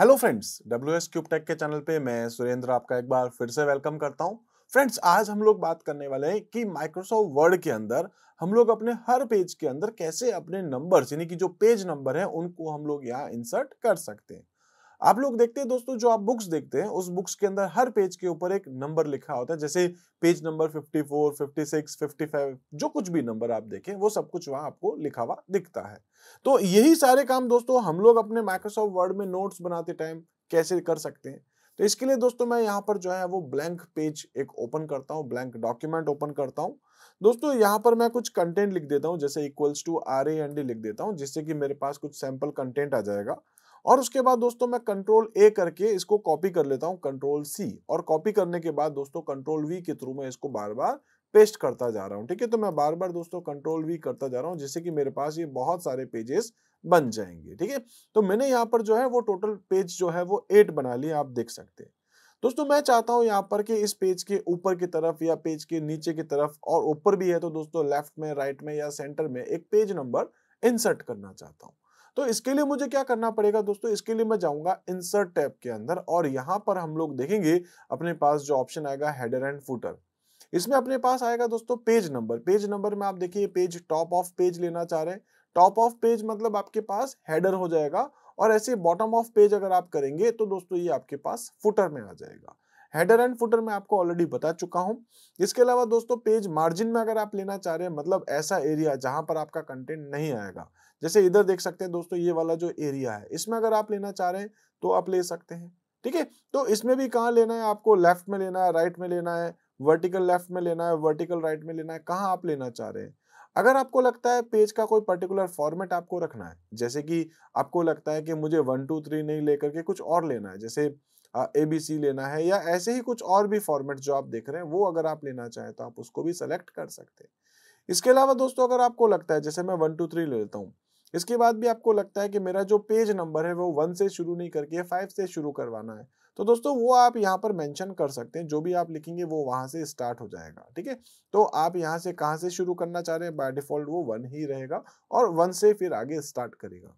hello friends W S cube tech के channel पे मैं सुरेंद्र आपका एक बार फिर से वेलकम करता हूँ फ्रेंड्स आज हम लोग बात करने वाले हैं कि माइक्रोसॉफ्ट वर्ड के अंदर हम लोग अपने हर पेज के अंदर कैसे अपने नंबर्स यानी कि जो पेज नंबर है उनको हम लोग यहाँ इंसर्ट कर सकते हैं आप लोग देखते हैं दोस्तों जो आप बुक्स देखते हैं उस बुक्स के अंदर हर पेज के ऊपर एक नंबर लिखा होता है जैसे पेज नंबर 54, 56, 55 जो कुछ भी नंबर आप देखें वो सब कुछ वहां आपको लिखा हुआ दिखता है तो यही सारे काम दोस्तों हम लोग अपने माइक्रोसॉफ्ट वर्ड में नोट्स बनाते टाइम कैसे कर सकते हैं तो इसके लिए दोस्तों मैं यहाँ पर जो है वो ब्लैंक पेज एक ओपन करता हूँ ब्लैंक डॉक्यूमेंट ओपन करता हूँ दोस्तों यहाँ पर मैं कुछ कंटेंट लिख देता हूँ जैसे इक्वल्स टू आर ए लिख देता हूँ जिससे कि मेरे पास कुछ सैंपल कंटेंट आ जाएगा और उसके बाद दोस्तों मैं कंट्रोल ए करके इसको कॉपी कर लेता हूं कंट्रोल सी और कॉपी करने के बाद दोस्तों कंट्रोल वी के थ्रू मैं इसको बार बार पेस्ट करता जा रहा हूं ठीक है तो मैं बार बार दोस्तों कंट्रोल वी करता जा रहा हूं जिससे कि मेरे पास ये बहुत सारे पेजेस बन जाएंगे ठीक है तो मैंने यहाँ पर जो है वो टोटल पेज जो है वो एट बना लिया आप देख सकते हैं दोस्तों मैं चाहता हूं यहाँ पर कि इस पेज के ऊपर की तरफ या पेज के नीचे की तरफ और ऊपर भी है तो दोस्तों लेफ्ट में राइट में या सेंटर में एक पेज नंबर इंसर्ट करना चाहता हूँ तो इसके लिए मुझे क्या करना पड़ेगा दोस्तों इसके लिए मैं जाऊंगा इंसर्ट टैब के अंदर और यहां पर हम लोग देखेंगे अपने पास जो ऑप्शन आएगा हेडर एंड फुटर इसमें अपने पास आएगा दोस्तों पेज नंबर पेज नंबर में आप देखिए पेज टॉप ऑफ पेज लेना चाह रहे हैं टॉप ऑफ पेज मतलब आपके पास हेडर हो जाएगा और ऐसे बॉटम ऑफ पेज अगर आप करेंगे तो दोस्तों ये आपके पास फुटर में आ जाएगा हेडर एंड फुटर में आपको ऑलरेडी बता चुका हूं इसके अलावा दोस्तों पेज मार्जिन में अगर आप लेना चाह रहे हैं मतलब ऐसा एरिया जहां पर आपका कंटेंट नहीं आएगा जैसे इधर देख सकते हैं दोस्तों ये वाला जो एरिया है इसमें अगर आप लेना चाह रहे हैं तो आप ले सकते हैं ठीक है तो इसमें भी कहाँ लेना है आपको लेफ्ट में लेना है राइट में लेना है वर्टिकल लेफ्ट में लेना है वर्टिकल राइट में लेना है कहाँ आप लेना चाह रहे हैं अगर आपको लगता है पेज का कोई पर्टिकुलर फॉर्मेट आपको रखना है जैसे कि आपको लगता है कि मुझे वन टू थ्री नहीं लेकर के कुछ और लेना है जैसे ए बी सी लेना है या ऐसे ही कुछ और भी फॉर्मेट जो आप देख रहे हैं वो अगर आप लेना चाहें तो आप उसको भी सेलेक्ट कर सकते हैं इसके अलावा दोस्तों अगर आपको लगता है जैसे मैं वन टू थ्री ले लेता हूँ इसके बाद भी आपको लगता है कि मेरा जो पेज नंबर है वो वन से शुरू नहीं करके फाइव से शुरू करवाना है तो दोस्तों वो आप यहाँ पर मेंशन कर सकते हैं जो भी आप लिखेंगे वो वहां से स्टार्ट हो जाएगा ठीक है तो आप यहाँ से कहाँ से शुरू करना चाह रहे हैं बाय डिफॉल्ट वो वन ही रहेगा और वन से फिर आगे स्टार्ट करेगा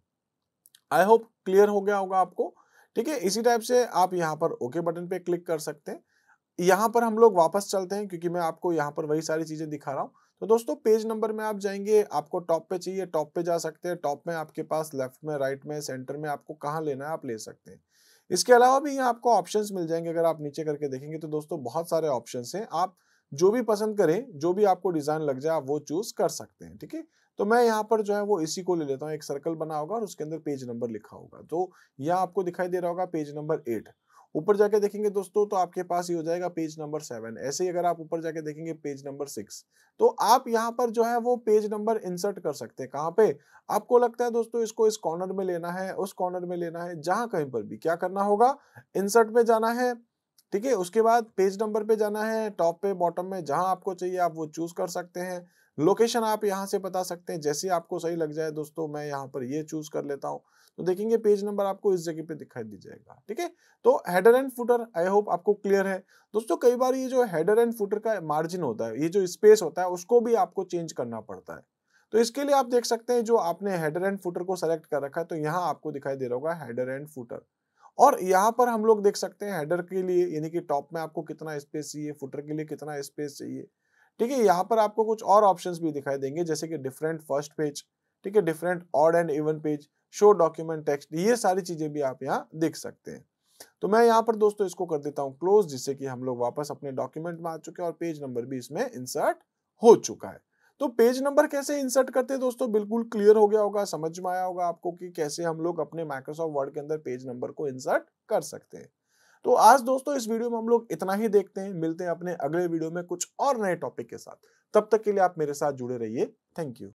आई होप क्लियर हो गया होगा आपको ठीक है इसी टाइप से आप यहाँ पर ओके बटन पे क्लिक कर सकते हैं यहाँ पर हम लोग वापस चलते हैं क्योंकि मैं आपको यहाँ पर वही सारी चीज़ें दिखा रहा हूँ तो दोस्तों पेज नंबर में आप जाएंगे आपको टॉप पे चाहिए टॉप पे जा सकते हैं टॉप में आपके पास लेफ्ट में राइट में सेंटर में आपको कहाँ लेना है आप ले सकते हैं इसके अलावा भी यहाँ आपको ऑप्शंस मिल जाएंगे अगर आप नीचे करके देखेंगे तो दोस्तों बहुत सारे ऑप्शंस हैं आप जो भी पसंद करें जो भी आपको डिज़ाइन लग जाए आप वो चूज़ कर सकते हैं ठीक है तो मैं यहाँ पर जो है वो इसी को ले लेता हूँ एक सर्कल बना होगा और उसके अंदर पेज नंबर लिखा होगा तो यह आपको दिखाई दे रहा होगा पेज नंबर एट ऊपर जाके देखेंगे दोस्तों तो आपके पास ये हो जाएगा पेज नंबर सेवन ऐसे ही अगर आप ऊपर जाके देखेंगे पेज नंबर सिक्स तो आप यहाँ पर जो है वो पेज नंबर इंसर्ट कर सकते हैं कहाँ पे आपको लगता है दोस्तों इसको इस कॉर्नर में लेना है उस कॉर्नर में लेना है जहां कहीं पर भी क्या करना होगा इंसर्ट में जाना है ठीक है उसके बाद पेज नंबर पे जाना है टॉप पे बॉटम में जहां आपको चाहिए आप वो चूज कर सकते हैं लोकेशन आप यहाँ से बता सकते हैं जैसे आपको सही लग जाए दोस्तों मैं यहाँ पर ये चूज कर लेता हूँ तो देखेंगे पेज नंबर आपको इस जगह पे दिखाई दी जाएगा ठीक है तो header and footer I hope आपको क्लियर है दोस्तों कई बार ये जो हेडर एंड फुटर का मार्जिन होता है ये जो स्पेस होता है उसको भी आपको चेंज करना पड़ता है तो इसके लिए आप देख सकते हैं जो आपने हेडर एंड फुटर को सेलेक्ट कर रखा है तो यहाँ आपको दिखाई दे रहा होगा हेडर एंड फुटर और यहाँ पर हम लोग देख सकते हैं हेडर के लिए यानी कि टॉप में आपको कितना स्पेस चाहिए फुटर के लिए कितना स्पेस चाहिए ठीक है यहाँ पर आपको कुछ और ऑप्शंस भी दिखाई देंगे जैसे कि डिफरेंट फर्स्ट पेज ठीक है different odd and even page show document text ये सारी चीजें भी आप यहाँ देख सकते हैं तो मैं यहाँ पर दोस्तों इसको कर देता हूँ क्लोज जिससे कि हम लोग वापस अपने डॉक्यूमेंट में आ चुके हैं और पेज नंबर भी इसमें इंसर्ट हो चुका है तो पेज नंबर कैसे इंसर्ट करते हैं दोस्तों बिल्कुल क्लियर हो गया होगा समझ में आया होगा आपको कि कैसे हम लोग अपने माइक्रोसॉफ्ट वर्ड के अंदर पेज नंबर को इंसर्ट कर सकते हैं तो आज दोस्तों इस वीडियो में हम लोग इतना ही देखते हैं मिलते हैं अपने अगले वीडियो में कुछ और नए टॉपिक के साथ तब तक के लिए आप मेरे साथ जुड़े रहिए थैंक यू